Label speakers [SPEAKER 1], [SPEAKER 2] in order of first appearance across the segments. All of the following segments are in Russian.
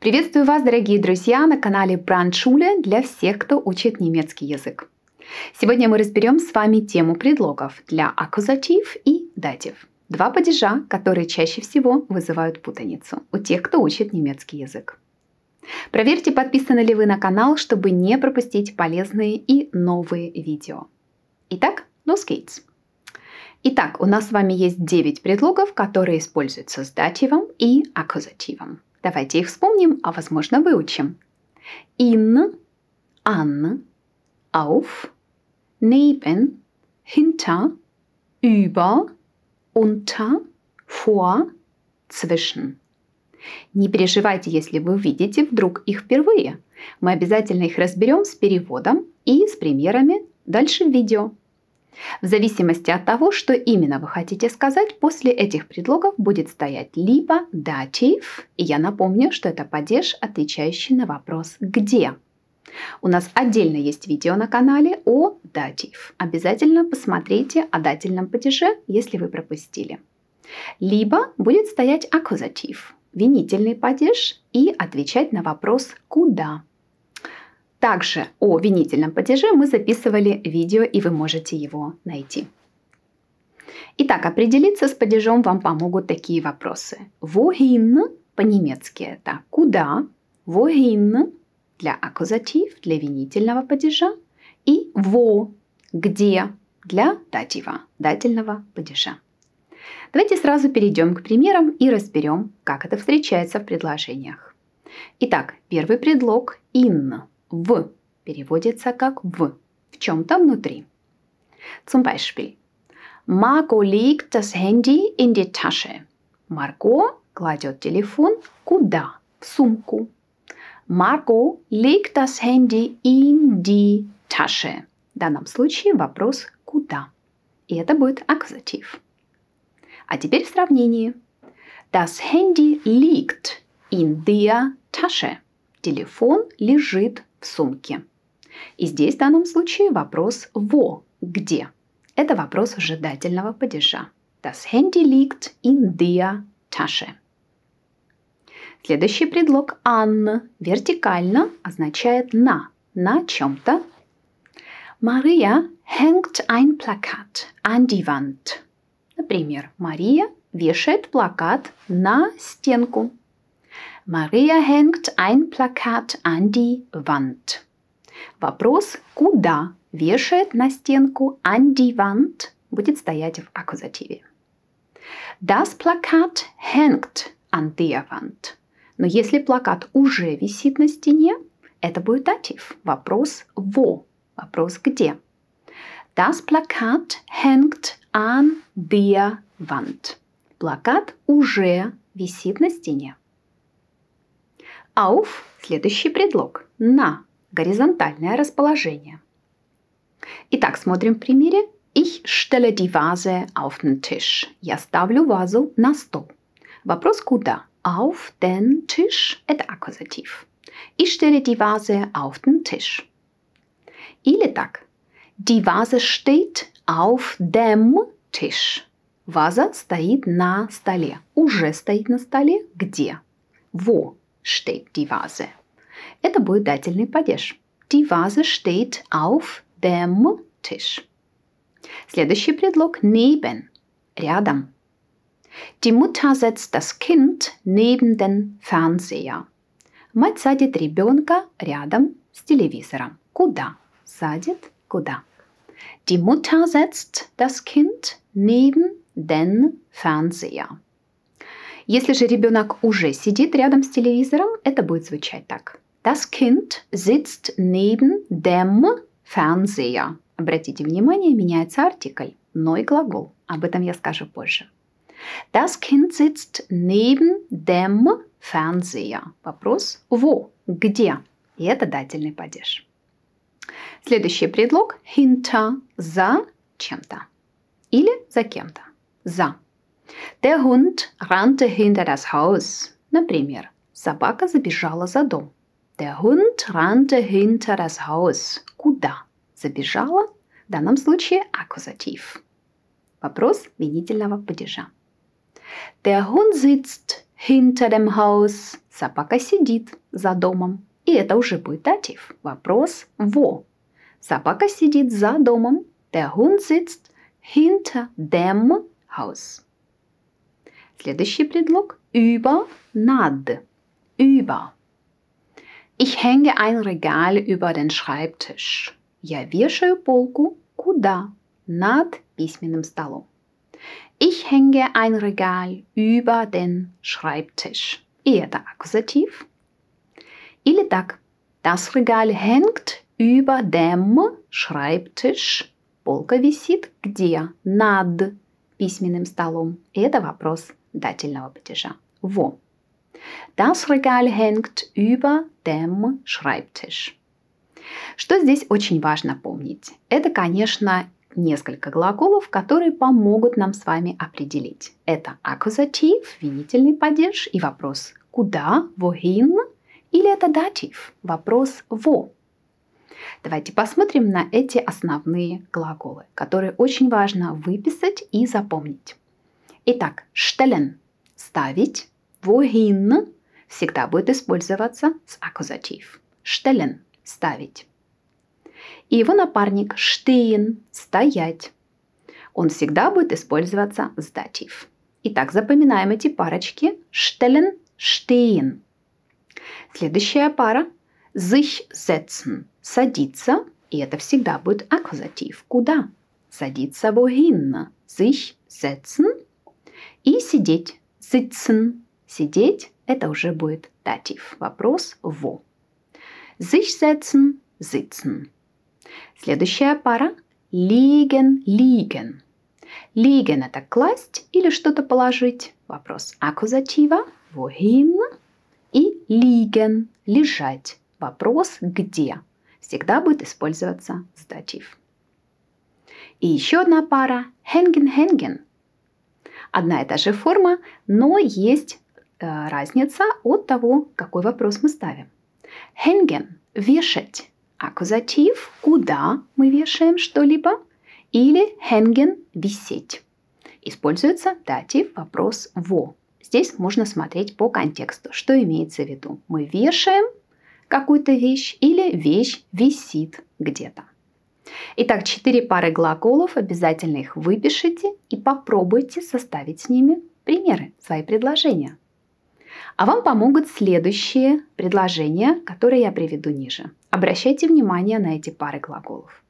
[SPEAKER 1] Приветствую вас, дорогие друзья, на канале Брандшуле для всех, кто учит немецкий язык. Сегодня мы разберем с вами тему предлогов для аккузатив и датив. Два падежа, которые чаще всего вызывают путаницу у тех, кто учит немецкий язык. Проверьте, подписаны ли вы на канал, чтобы не пропустить полезные и новые видео. Итак, los geht's! Итак, у нас с вами есть 9 предлогов, которые используются с дативом и аккузативом. Давайте их вспомним, а возможно выучим. In, an, auf, neben, hinter, über, unter, vor, zwischen. Не переживайте, если вы видите вдруг их впервые. Мы обязательно их разберем с переводом и с примерами дальше в видео. В зависимости от того, что именно вы хотите сказать, после этих предлогов будет стоять либо датив, и я напомню, что это падеж, отвечающий на вопрос «где?». У нас отдельно есть видео на канале о датив. Обязательно посмотрите о дательном падеже, если вы пропустили. Либо будет стоять аккузатив, винительный падеж и отвечать на вопрос «куда?». Также о винительном падеже мы записывали видео, и вы можете его найти. Итак, определиться с падежом вам помогут такие вопросы. Wohin по-немецки это куда, wohin для аккузатив, для винительного падежа, и во где для датива, дательного падежа. Давайте сразу перейдем к примерам и разберем, как это встречается в предложениях. Итак, первый предлог in в переводится как в, в чем-то внутри. Zum Beispiel. Marco legt das Handy in die Tasche. Марго кладет телефон куда? В сумку. Марго legt das Handy in die Tasche. В данном случае вопрос «куда?». И это будет аккузатив. А теперь в сравнении. Das Handy liegt in der Tasche. Телефон лежит в сумке. И здесь в данном случае вопрос «во» – «где?». Это вопрос ожидательного падежа. Das Handy liegt in der Tasche. Следующий предлог «an» вертикально означает «на», «на чем-то». Мария hängt ein Plakat an die Wand. Например, Мария вешает плакат на стенку. Maria hängt ein Plakat an die Wand. Вопрос «Куда?» вешает на стенку an die Wand будет стоять в аккузативе. Das Plakat hängt an der Wand. Но если плакат уже висит на стене, это будет датив. Вопрос «Wo?» Вопрос «Где?». Das Plakat hängt an der Wand. Плакат уже висит на стене. Ауф – следующий предлог. На – горизонтальное расположение. Итак, смотрим в примере. Ich stelle die Vase auf den Tisch. Я ставлю вазу на стол. Вопрос куда? Auf den Tisch – это аккузатив. Ich stelle die Vase auf den Tisch. Или так. Die Vase steht auf dem Tisch. Ваза стоит на столе. Уже стоит на столе. Где? Во. steht die Vase. Это будет дательный падеж. Die Vase steht auf dem Tisch. Следующий предлог neben, рядом. Die Mutter setzt das Kind neben den Fernseher. Мать садит ребенка рядом с телевизором. Куда? Садит куда? Die Mutter setzt das Kind neben den Fernseher. Если же ребенок уже сидит рядом с телевизором, это будет звучать так. Das Kind sitzt neben dem Fernseher. Обратите внимание, меняется артикль, но и глагол. Об этом я скажу позже. Das Kind sitzt neben dem Fernseher. Вопрос «во?» «где?» И это дательный падеж. Следующий предлог hinter – «за» чем-то или «за кем-то». «За» Der Hund rannte hinter das Haus. Например, собака забежала за дом. Der Hund rannte hinter das Haus. Куда? Забежала? В данном случае аккузатив. Вопрос винительного падежа. Der Hund sitzt hinter dem Haus. Собака сидит за домом. И это уже будет датив. Вопрос «во». Собака сидит за домом. Der Hund sitzt hinter dem Haus. Следующий предлог über, над, über. Ich hänge ein Regal über den Schreibtisch. Я вешаю полку куда? Над письменным столом. Ich hänge ein Regal über den Schreibtisch. И это аккузатив. Или так. Das Regal hängt über dem Schreibtisch. Полка висит где? Над письменным столом. Это вопрос. дательного падежа. Во. Das Regal hängt über dem Schreibtisch. Что здесь очень важно помнить? Это, конечно, несколько глаголов, которые помогут нам с вами определить. Это аккузатив, винительный падеж и вопрос «куда?», «wohin?» или это датив, вопрос «во?». Давайте посмотрим на эти основные глаголы, которые очень важно выписать и запомнить. Итак, stellen – ставить, wohin – всегда будет использоваться с аккузатив. Stellen – ставить. И его напарник stehen – стоять. Он всегда будет использоваться с датив. Итак, запоминаем эти парочки stellen, stehen. Следующая пара sich setzen – садиться, и это всегда будет аккузатив. Куда? Садиться wohin? Sich setzen и сидеть. Sitzen. Сидеть – это уже будет датив. Вопрос «во». Sich setzen – sitzen. Следующая пара – liegen, liegen. Liegen – это класть или что-то положить. Вопрос аккузатива – wohin. И liegen – лежать. Вопрос «где?» всегда будет использоваться с датив. И еще одна пара – hängen, hängen – одна и та же форма, но есть э, разница от того, какой вопрос мы ставим. Hängen – вешать. Аккузатив – куда мы вешаем что-либо. Или hängen – висеть. Используется датив, вопрос «во». Здесь можно смотреть по контексту, что имеется в виду. Мы вешаем какую-то вещь или вещь висит где-то. Итак, четыре пары глаголов, обязательно их выпишите и попробуйте составить с ними примеры, свои предложения. А вам помогут следующие предложения, которые я приведу ниже. Обращайте внимание на эти пары глаголов.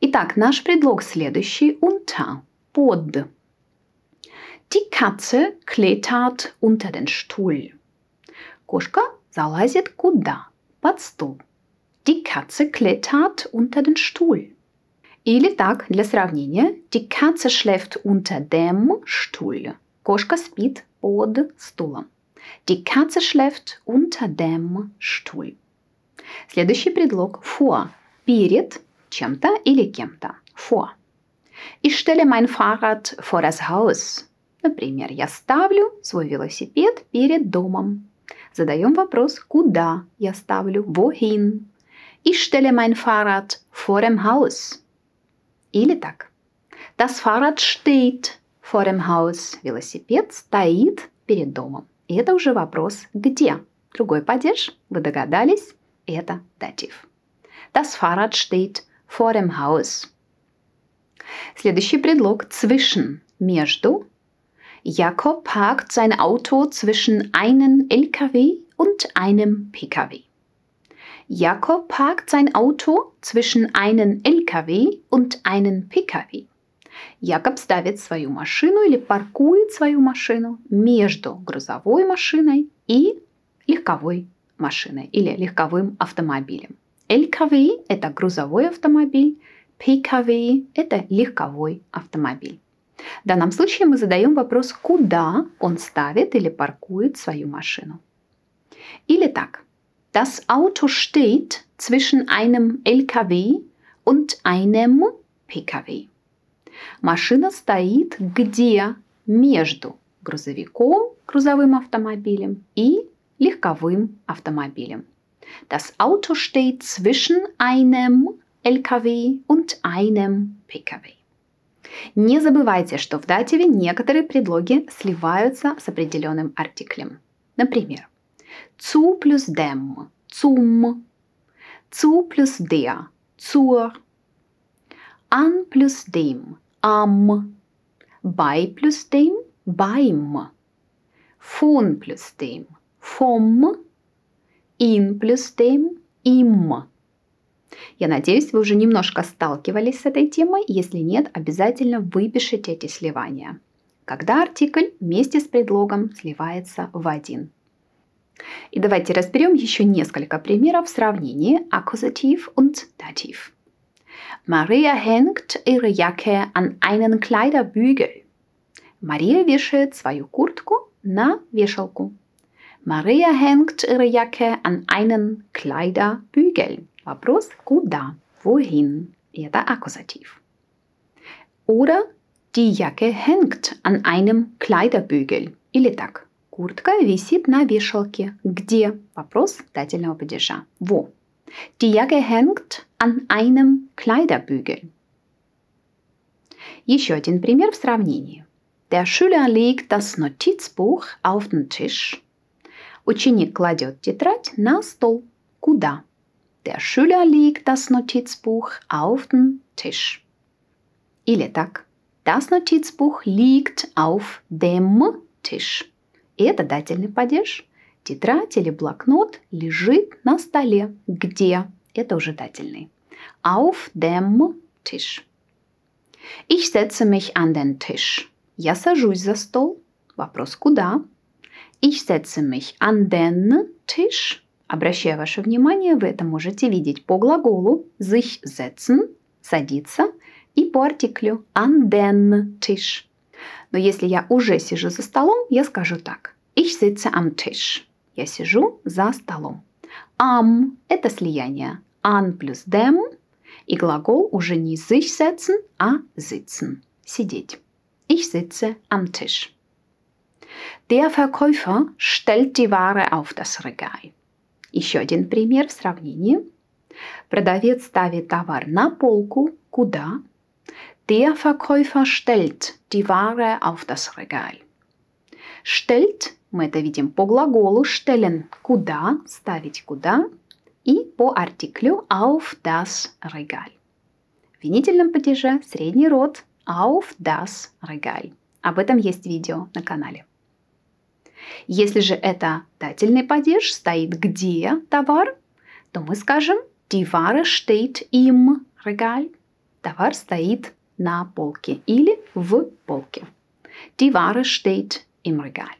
[SPEAKER 1] Итак, наш предлог следующий – unter, под. Die Katze klettert unter den Stuhl. Кошка залазит куда? Под стул. Die Katze klettert unter den Stuhl. Или так, для сравнения, die Katze schläft unter dem Stuhl. Кошка спит под стулом. Die Katze schläft unter dem Stuhl. Следующий предлог vor. Перед чем-то или кем-то. Vor. Ich stelle mein Fahrrad vor das Haus. Например, я ставлю свой велосипед перед домом. Задаем вопрос, куда я ставлю, wohin. Ich stelle mein Fahrrad vor dem Haus. Или Das Fahrrad steht vor dem Haus. Велосипед стоит перед домом. И это уже вопрос «где?». Другой падеж, вы догадались, это датив. Das Fahrrad steht vor dem Haus. Следующий предлог «zwischen» – «между». Jakob parkt sein Auto zwischen einem LKW und einem PKW. Jakob parkt sein Auto zwischen einen LKW und einen PKW. Якоб ставит свою машину или паркует свою машину между грузовой машиной и легковой машиной или легковым автомобилем. ЛКВ – это грузовой автомобиль, ПКВ – это легковой автомобиль. В данном случае мы задаем вопрос, куда он ставит или паркует свою машину. Или так. Das Auto steht zwischen einem LKW und einem ПКВ. Машина стоит где? Между грузовиком, грузовым автомобилем и легковым автомобилем. Das Auto steht zwischen einem LKW und einem PKW. Не забывайте, что в дативе некоторые предлоги сливаются с определенным артиклем. Например, Zu plus dem, zum. Zu plus der, zur. An plus dem, am. Bei plus dem, beim. Von plus dem, vom. In plus dem, im. Я надеюсь, вы уже немножко сталкивались с этой темой. Если нет, обязательно выпишите эти сливания. Когда артикль вместе с предлогом сливается в один – И давайте разберем еще несколько примеров сравнения Akkusativ und Dativ. Maria hängt ihre Jacke an einen Kleiderbügel. Maria вешает свою куртку на вешалку. Maria hängt ihre Jacke an einen Kleiderbügel. Вопрос куда? Wohin? Это Akkusativ. Oder die Jacke hängt an einem Kleiderbügel. Или так. Куртка висит на вешалке. Где? Вопрос дательного падежа. Во. Die Jacke hängt an einem Kleiderbügel. Еще один пример в сравнении. Der Schüler legt das Notizbuch auf den Tisch. Ученик кладет тетрадь на стол. Куда? Der Schüler legt das Notizbuch auf den Tisch. Или так. Das Notizbuch liegt auf dem Tisch. Это дательный падеж. Тетрадь или блокнот лежит на столе. Где? Это уже дательный. Auf dem Tisch. Ich setze mich an den Tisch. Я сажусь за стол. Вопрос куда? Ich setze mich an den Tisch. Обращаю ваше внимание, вы это можете видеть по глаголу sich setzen – садиться и по артиклю an den Tisch но если я уже сижу за столом, я скажу так. Ich sitze am Tisch. Я сижу за столом. Am – это слияние. An плюс dem. И глагол уже не sich setzen, а sitzen. Сидеть. Ich sitze am Tisch. Der Verkäufer stellt die Ware auf das Regal. Еще один пример в сравнении. Продавец ставит товар на полку. Куда? Der Verkäufer stellt die Ware auf das Regal. Stellt мы это видим по глаголу stellen – куда, ставить куда, и по артиклю auf das Regal. В винительном падеже средний род auf das Regal. Об этом есть видео на канале. Если же это дательный падеж, стоит где товар, то мы скажем die Ware steht im Regal. Товар стоит на полке или в полке. Die Ware steht im Regal.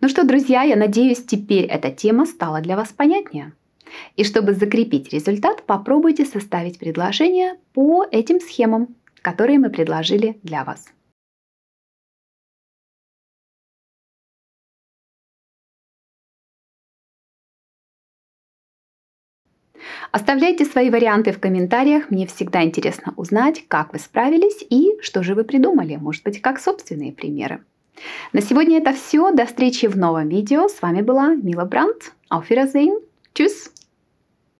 [SPEAKER 1] Ну что, друзья, я надеюсь, теперь эта тема стала для вас понятнее. И чтобы закрепить результат, попробуйте составить предложение по этим схемам, которые мы предложили для вас. Оставляйте свои варианты в комментариях, мне всегда интересно узнать, как вы справились и что же вы придумали, может быть, как собственные примеры. На сегодня это все. До встречи в новом видео. С вами была Мила Брандт. Auf Wiedersehen. Tschüss.